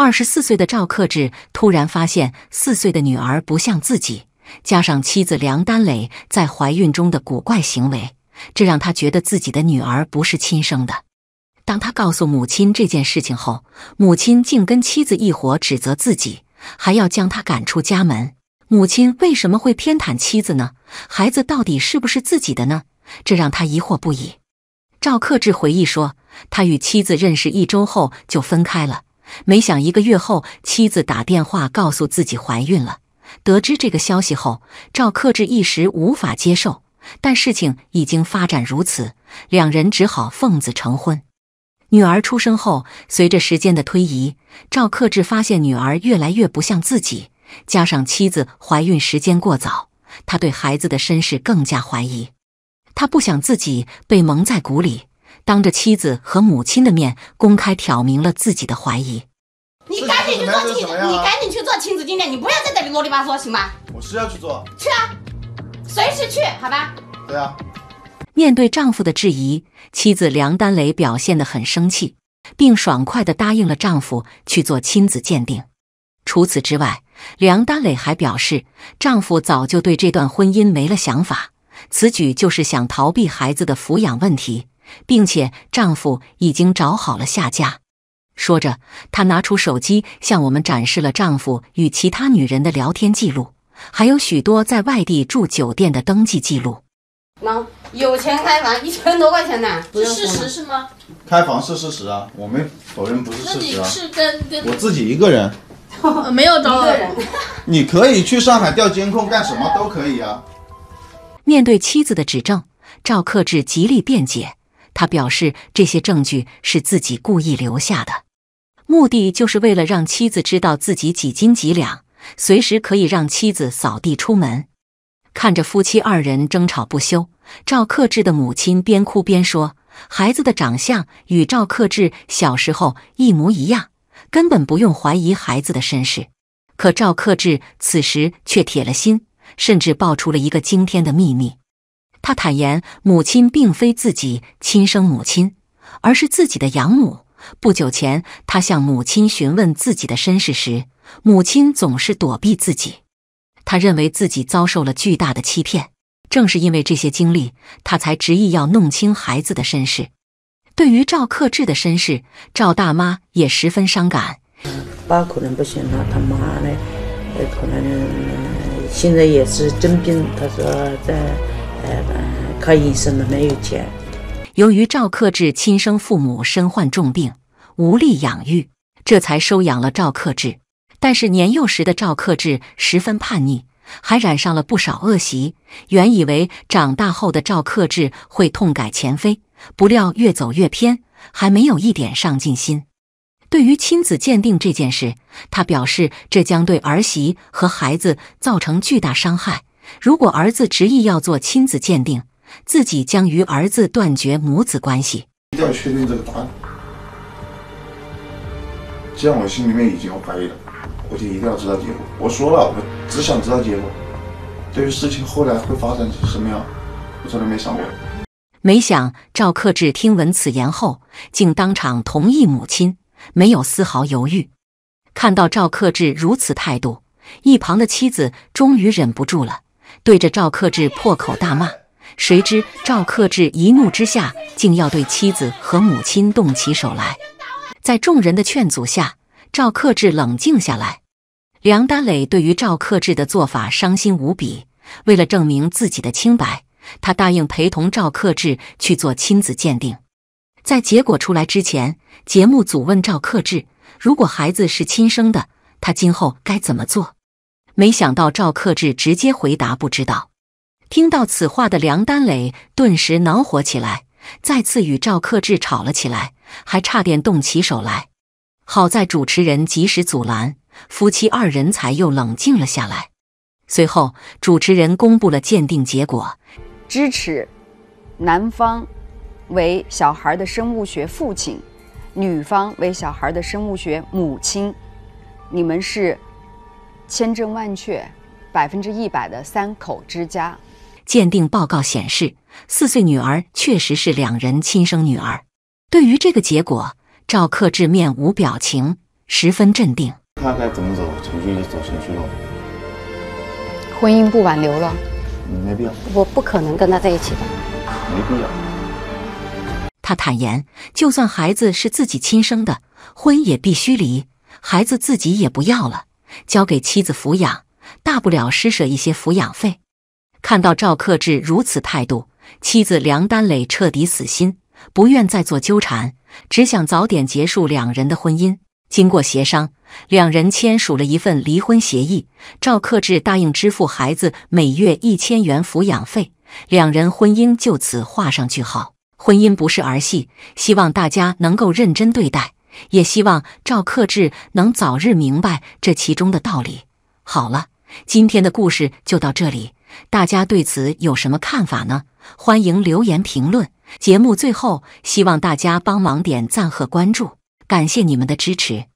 二十四岁的赵克志突然发现四岁的女儿不像自己，加上妻子梁丹磊在怀孕中的古怪行为，这让他觉得自己的女儿不是亲生的。当他告诉母亲这件事情后，母亲竟跟妻子一伙指责自己，还要将他赶出家门。母亲为什么会偏袒妻子呢？孩子到底是不是自己的呢？这让他疑惑不已。赵克志回忆说，他与妻子认识一周后就分开了。没想一个月后，妻子打电话告诉自己怀孕了。得知这个消息后，赵克志一时无法接受，但事情已经发展如此，两人只好奉子成婚。女儿出生后，随着时间的推移，赵克志发现女儿越来越不像自己，加上妻子怀孕时间过早，他对孩子的身世更加怀疑。他不想自己被蒙在鼓里。当着妻子和母亲的面，公开挑明了自己的怀疑。你赶紧去做亲，你赶紧去做亲子鉴定，你不要在这里啰里吧嗦，行吗？我是要去做，去啊，随时去，好吧？对啊。面对丈夫的质疑，妻子梁丹蕾表现得很生气，并爽快地答应了丈夫去做亲子鉴定。除此之外，梁丹蕾还表示，丈夫早就对这段婚姻没了想法，此举就是想逃避孩子的抚养问题。并且丈夫已经找好了下家。说着，她拿出手机，向我们展示了丈夫与其他女人的聊天记录，还有许多在外地住酒店的登记记录。能有钱开房一千多块钱呢，是事实是吗？开房是事实啊，我没否认不是事实啊。是跟跟我自己一个人，没有找一人。你可以去上海调监控，干什么都可以啊。面对妻子的指证，赵克志极力辩解。他表示，这些证据是自己故意留下的，目的就是为了让妻子知道自己几斤几两，随时可以让妻子扫地出门。看着夫妻二人争吵不休，赵克志的母亲边哭边说：“孩子的长相与赵克志小时候一模一样，根本不用怀疑孩子的身世。”可赵克志此时却铁了心，甚至爆出了一个惊天的秘密。他坦言，母亲并非自己亲生母亲，而是自己的养母。不久前，他向母亲询问自己的身世时，母亲总是躲避自己。他认为自己遭受了巨大的欺骗。正是因为这些经历，他才执意要弄清孩子的身世。对于赵克志的身世，赵大妈也十分伤感。爸可能不行了，他妈呢？也可能现在也是征病。他说在。可医生们没有钱。由于赵克志亲生父母身患重病，无力养育，这才收养了赵克志。但是年幼时的赵克志十分叛逆，还染上了不少恶习。原以为长大后的赵克志会痛改前非，不料越走越偏，还没有一点上进心。对于亲子鉴定这件事，他表示这将对儿媳和孩子造成巨大伤害。如果儿子执意要做亲子鉴定，自己将与儿子断绝母子关系。一定要确定这个答案。既然我心里面已经有怀疑了，我就一定要知道结果。我说了，我只想知道结果。对于事情后来会发展成什么样，我从来没想过。没想赵克志听闻此言后，竟当场同意母亲，没有丝毫犹豫。看到赵克志如此态度，一旁的妻子终于忍不住了。对着赵克志破口大骂，谁知赵克志一怒之下，竟要对妻子和母亲动起手来。在众人的劝阻下，赵克志冷静下来。梁丹磊对于赵克志的做法伤心无比，为了证明自己的清白，他答应陪同赵克志去做亲子鉴定。在结果出来之前，节目组问赵克志，如果孩子是亲生的，他今后该怎么做？没想到赵克志直接回答不知道，听到此话的梁丹磊顿时恼火起来，再次与赵克志吵了起来，还差点动起手来。好在主持人及时阻拦，夫妻二人才又冷静了下来。随后，主持人公布了鉴定结果：支持男方为小孩的生物学父亲，女方为小孩的生物学母亲。你们是。千真万确，百分之一百的三口之家。鉴定报告显示，四岁女儿确实是两人亲生女儿。对于这个结果，赵克志面无表情，十分镇定。他该怎么走程序就走程序喽。婚姻不挽留了，没必要。我不可能跟他在一起的，没必要。他坦言，就算孩子是自己亲生的，婚也必须离，孩子自己也不要了。交给妻子抚养，大不了施舍一些抚养费。看到赵克志如此态度，妻子梁丹磊彻底死心，不愿再做纠缠，只想早点结束两人的婚姻。经过协商，两人签署了一份离婚协议，赵克志答应支付孩子每月一千元抚养费，两人婚姻就此画上句号。婚姻不是儿戏，希望大家能够认真对待。也希望赵克志能早日明白这其中的道理。好了，今天的故事就到这里，大家对此有什么看法呢？欢迎留言评论。节目最后，希望大家帮忙点赞和关注，感谢你们的支持。